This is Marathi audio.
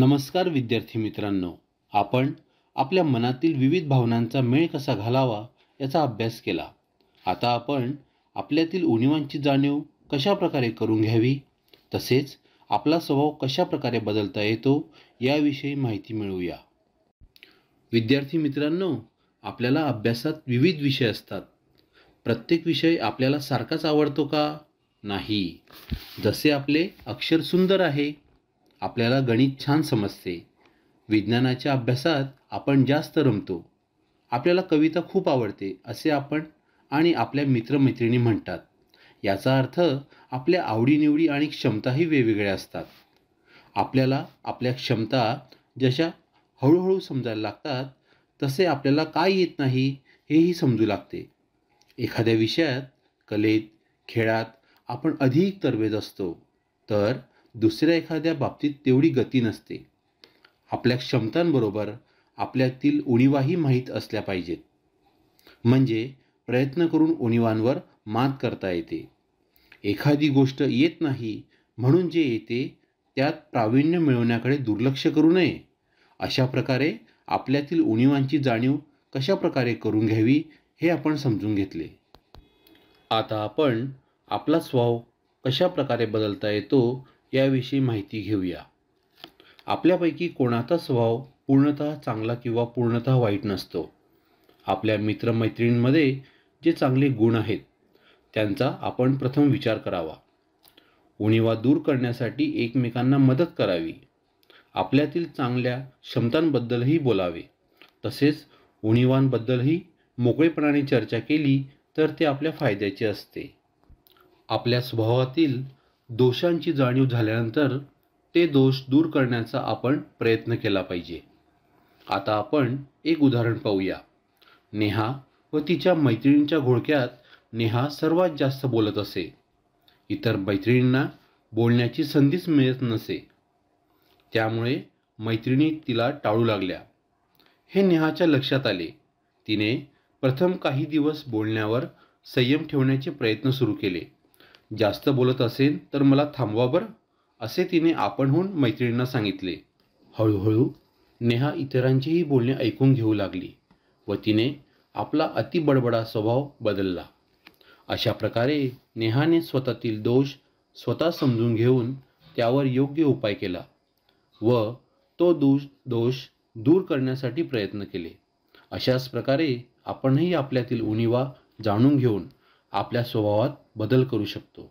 नमस्कार विद्यार्थी मित्रांनो आपण आपल्या मनातील विविध भावनांचा मेळ कसा घालावा याचा अभ्यास केला आता आपण आपल्यातील उणिवांची जाणीव कशा प्रकारे करून घ्यावी तसेच आपला स्वभाव कशा प्रकारे बदलता येतो याविषयी माहिती मिळवूया विद्यार्थी मित्रांनो आपल्याला अभ्यासात विविध विषय असतात प्रत्येक विषय आपल्याला सारखाच आवडतो का नाही जसे आपले अक्षर सुंदर आहे आपल्याला गणित छान समजते विज्ञानाच्या अभ्यासात आपण जास्त रमतो आपल्याला कविता खूप आवडते असे आपण आणि आपल्या मित्रमैत्रिणी म्हणतात याचा अर्थ आपल्या आवडीनिवडी आणि क्षमताही वेगवेगळ्या असतात आपल्याला आपल्या क्षमता जशा हळूहळू समजायला लागतात तसे आपल्याला काय येत नाही हेही समजू लागते एखाद्या विषयात कलेत खेळात आपण अधिक तरबेज असतो तर दुसऱ्या एखाद्या बाबतीत तेवढी गती नसते आपल्या क्षमतांबरोबर आपल्यातील उणीवाही माहीत असल्या पाहिजेत म्हणजे प्रयत्न करून उणीवांवर मात करता येते एखादी गोष्ट येत नाही म्हणून जे येते त्यात प्रावीण्य मिळवण्याकडे दुर्लक्ष करू नये अशा प्रकारे आपल्यातील उणीवांची जाणीव कशा प्रकारे करून घ्यावी हे आपण समजून घेतले आता आपण आपला स्वभाव कशा प्रकारे बदलता येतो याविषयी माहिती घेऊया आपल्यापैकी कोणाचा स्वभाव पूर्णतः चांगला किंवा पूर्णतः वाईट नसतो आपल्या मित्रमैत्रिणींमध्ये जे चांगले गुण आहेत त्यांचा आपण प्रथम विचार करावा उणीवा दूर करण्यासाठी एकमेकांना मदत करावी आपल्यातील चांगल्या क्षमतांबद्दलही बोलावे तसेच उणीवांबद्दलही मोकळेपणाने चर्चा केली तर ते आपल्या फायद्याचे असते आपल्या स्वभावातील दोषांची जाणीव झाल्यानंतर ते दोष दूर करण्याचा आपण प्रयत्न केला पाहिजे आता आपण एक उदाहरण पाहूया नेहा व तिच्या मैत्रिणींच्या घोळक्यात नेहा सर्वात जास्त बोलत असे इतर मैत्रिणींना बोलण्याची संधीच मिळत नसे त्यामुळे मैत्रिणी तिला टाळू लागल्या हे नेहाच्या लक्षात आले तिने प्रथम काही दिवस बोलण्यावर संयम ठेवण्याचे प्रयत्न सुरू केले जास्त बोलत असेल तर मला थांबवा बरं असे तिने आपणहून मैत्रिणींना सांगितले हळूहळू नेहा इतरांचीही बोलणे ऐकून घेऊ लागली व तिने आपला अतिबडबडा स्वभाव बदलला अशा प्रकारे नेहाने स्वतःतील दोष स्वतः समजून घेऊन त्यावर योग्य उपाय केला व तो दोष दोष दूर करण्यासाठी प्रयत्न केले अशाच प्रकारे आपणही आपल्यातील उणीवा जाणून घेऊन आपल्या स्वभावात बदल करू शकतो